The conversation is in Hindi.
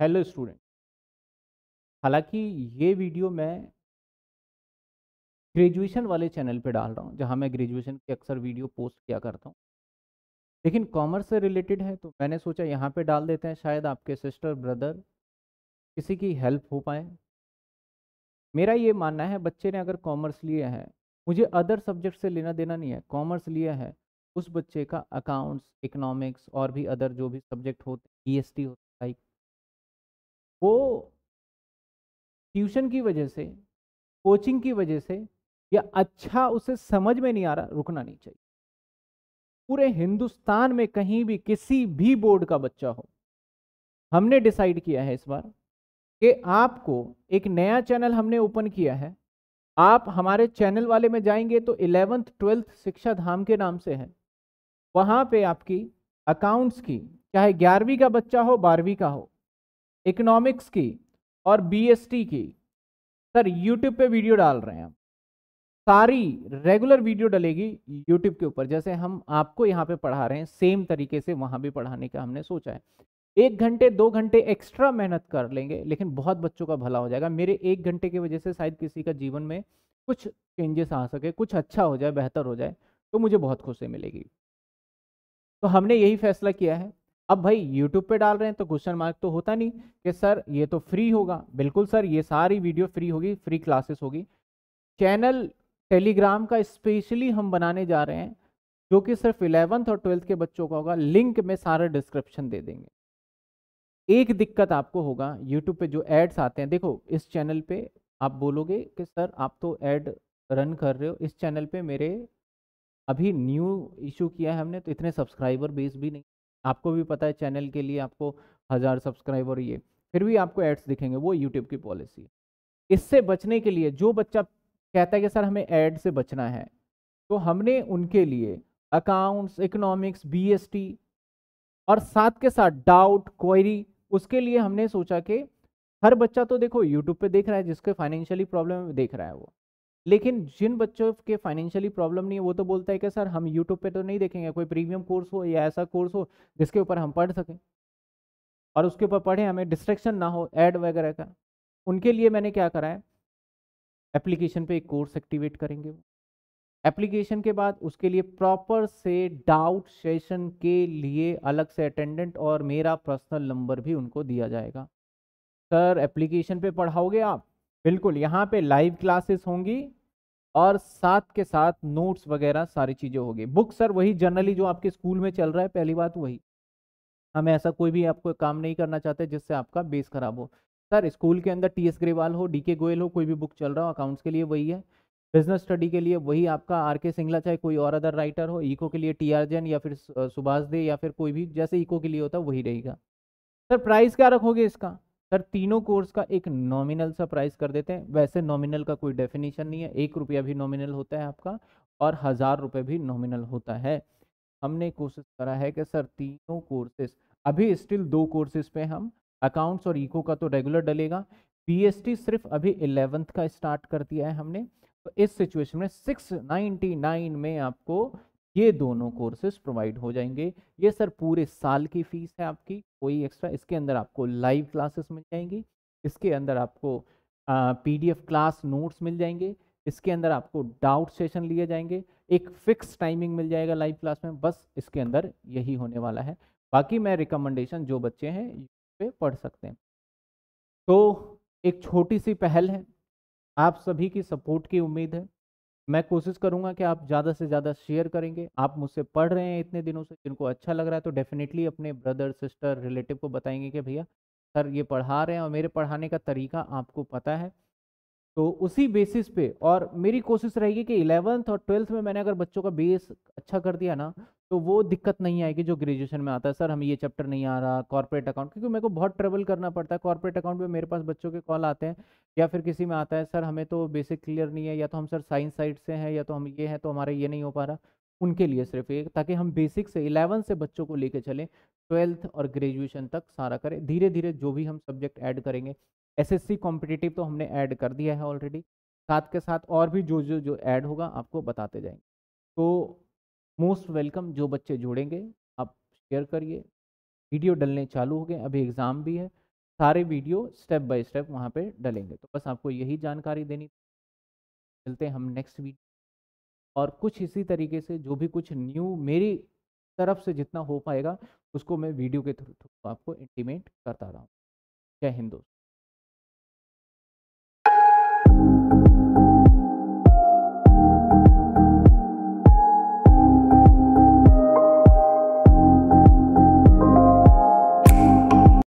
हेलो स्टूडेंट हालांकि ये वीडियो मैं ग्रेजुएशन वाले चैनल पे डाल रहा हूँ जहाँ मैं ग्रेजुएशन की अक्सर वीडियो पोस्ट किया करता हूँ लेकिन कॉमर्स से रिलेटेड है तो मैंने सोचा यहाँ पे डाल देते हैं शायद आपके सिस्टर ब्रदर किसी की हेल्प हो पाए मेरा ये मानना है बच्चे ने अगर कॉमर्स लिया है मुझे अदर सब्जेक्ट से लेना देना नहीं है कॉमर्स लिया है उस बच्चे का अकाउंट्स इकोनॉमिक्स और भी अदर जो भी सब्जेक्ट होते ई एस टी होता लाइक वो ट्यूशन की वजह से कोचिंग की वजह से या अच्छा उसे समझ में नहीं आ रहा रुकना नहीं चाहिए पूरे हिंदुस्तान में कहीं भी किसी भी बोर्ड का बच्चा हो हमने डिसाइड किया है इस बार कि आपको एक नया चैनल हमने ओपन किया है आप हमारे चैनल वाले में जाएंगे तो इलेवेंथ ट्वेल्थ शिक्षा धाम के नाम से है वहाँ पे आपकी अकाउंट्स की चाहे ग्यारहवीं का बच्चा हो बारहवीं का हो इकोनॉमिक्स की और बीएसटी की सर यूट्यूब पे वीडियो डाल रहे हैं सारी रेगुलर वीडियो डलेगी यूट्यूब के ऊपर जैसे हम आपको यहाँ पे पढ़ा रहे हैं सेम तरीके से वहाँ भी पढ़ाने का हमने सोचा है एक घंटे दो घंटे एक्स्ट्रा मेहनत कर लेंगे लेकिन बहुत बच्चों का भला हो जाएगा मेरे एक घंटे की वजह से शायद किसी का जीवन में कुछ चेंजेस आ सके कुछ अच्छा हो जाए बेहतर हो जाए तो मुझे बहुत खुशी मिलेगी तो हमने यही फैसला किया है अब भाई यूट्यूब पे डाल रहे हैं तो क्वेश्चन मार्क तो होता नहीं कि सर ये तो फ्री होगा बिल्कुल सर ये सारी वीडियो फ्री होगी फ्री क्लासेस होगी चैनल टेलीग्राम का स्पेशली हम बनाने जा रहे हैं जो कि सिर्फ इलेवंथ और ट्वेल्थ के बच्चों का होगा लिंक में सारा डिस्क्रिप्शन दे देंगे एक दिक्कत आपको होगा यूट्यूब पे जो एड्स आते हैं देखो इस चैनल पे आप बोलोगे कि सर आप तो एड रन कर रहे हो इस चैनल पे मेरे अभी न्यू इशू किया है हमने तो इतने सब्सक्राइबर बेस भी नहीं आपको भी पता है चैनल के लिए आपको हज़ार सब्सक्राइबर ये फिर भी आपको एड्स दिखेंगे वो यूट्यूब की पॉलिसी है इससे बचने के लिए जो बच्चा कहता है कि सर हमें एड से बचना है तो हमने उनके लिए अकाउंट्स इकोनॉमिक्स बीएसटी और साथ के साथ डाउट क्वेरी उसके लिए हमने सोचा कि हर बच्चा तो देखो यूट्यूब पे देख रहा है जिसके फाइनेंशियली प्रॉब्लम देख रहा है वो लेकिन जिन बच्चों के फाइनेंशियली प्रॉब्लम नहीं है वो तो बोलता है कि सर हम यूट्यूब पे तो नहीं देखेंगे कोई प्रीमियम कोर्स हो या ऐसा कोर्स हो जिसके ऊपर हम पढ़ सकें और उसके ऊपर पढ़ें हमें डिस्ट्रेक्शन ना हो ऐड वगैरह का उनके लिए मैंने क्या करा है एप्लीकेशन पे एक कोर्स एक्टिवेट करेंगे वो एप्लीकेशन के बाद उसके लिए प्रॉपर से डाउट सेशन के लिए अलग से अटेंडेंट और मेरा पर्सनल नंबर भी उनको दिया जाएगा सर एप्लीकेशन पे पढ़ाओगे आप बिल्कुल यहाँ पे लाइव क्लासेस होंगी और साथ के साथ नोट्स वगैरह सारी चीज़ें होगी बुक सर वही जनरली जो आपके स्कूल में चल रहा है पहली बात वही हम ऐसा कोई भी आपको काम नहीं करना चाहते जिससे आपका बेस खराब हो सर स्कूल के अंदर टी एस ग्रेवाल हो डी के गोयल हो कोई भी बुक चल रहा हो अकाउंट्स के लिए वही है बिजनेस स्टडी के लिए वही आपका आर के सिंगला चाहे कोई और अदर राइटर हो इको के लिए टी आर जैन या फिर सुभाष दे या फिर कोई भी जैसे इको के लिए होता वही रहेगा सर प्राइस क्या रखोगे इसका सर तीनों कोर्स का एक नॉमिनल सा प्राइस कर देते हैं वैसे नॉमिनल का कोई डेफिनेशन नहीं है एक रुपया भी नॉमिनल होता है आपका और हज़ार रुपये भी नॉमिनल होता है हमने कोशिश करा है कि सर तीनों कोर्सेज अभी स्टिल दो कोर्सेज पे हम अकाउंट्स और इको का तो रेगुलर डलेगा पीएसटी सिर्फ अभी इलेवेंथ का स्टार्ट कर दिया है हमने तो इस सिचुएशन में सिक्स नाइन में आपको ये दोनों कोर्सेज प्रोवाइड हो जाएंगे ये सर पूरे साल की फ़ीस है आपकी कोई एक्स्ट्रा इसके अंदर आपको लाइव क्लासेस मिल जाएंगी इसके अंदर आपको पीडीएफ क्लास नोट्स मिल जाएंगे इसके अंदर आपको डाउट सेशन लिए जाएंगे एक फिक्स टाइमिंग मिल जाएगा लाइव क्लास में बस इसके अंदर यही होने वाला है बाकी मैं रिकमेंडेशन जो बच्चे हैं पे पढ़ सकते हैं तो एक छोटी सी पहल है आप सभी की सपोर्ट की उम्मीद है मैं कोशिश करूंगा कि आप ज़्यादा से ज़्यादा शेयर करेंगे आप मुझसे पढ़ रहे हैं इतने दिनों से जिनको अच्छा लग रहा है तो डेफिनेटली अपने ब्रदर सिस्टर रिलेटिव को बताएंगे कि भैया सर ये पढ़ा रहे हैं और मेरे पढ़ाने का तरीका आपको पता है तो उसी बेसिस पे और मेरी कोशिश रहेगी कि इलेवंथ और ट्वेल्थ में मैंने अगर बच्चों का बेस अच्छा कर दिया ना तो वो दिक्कत नहीं आएगी जो ग्रेजुएशन में आता है सर हमें ये चैप्टर नहीं आ रहा कॉर्पोरेट अकाउंट क्योंकि मेरे को बहुत ट्रेवल करना पड़ता है कॉर्पोरेट अकाउंट में मेरे पास बच्चों के कॉल आते हैं या फिर किसी में आता है सर हमें तो बेसिक क्लियर नहीं है या तो हम सर साइंस साइड से हैं या तो हम ये हैं तो हमारा ये नहीं हो पा रहा उनके लिए सिर्फ एक ताकि हम बेसिक से इलेवन से बच्चों को लेके चलें ट्वेल्थ और ग्रेजुएशन तक सारा करें धीरे धीरे जो भी हम सब्जेक्ट ऐड करेंगे एसएससी कॉम्पिटिटिव तो हमने ऐड कर दिया है ऑलरेडी साथ के साथ और भी जो जो जो ऐड होगा आपको बताते जाएंगे तो मोस्ट वेलकम जो बच्चे जुड़ेंगे आप शेयर करिए वीडियो डलने चालू हो गए अभी एग्ज़ाम भी है सारे वीडियो स्टेप बाय स्टेप वहाँ पे डलेंगे तो बस आपको यही जानकारी देनी मिलते हैं हम नेक्स्ट वीडियो और कुछ इसी तरीके से जो भी कुछ न्यू मेरी तरफ से जितना हो पाएगा उसको मैं वीडियो के थ्रू आपको इंटीमेट करता रहा हूँ जय हिंद दोस्त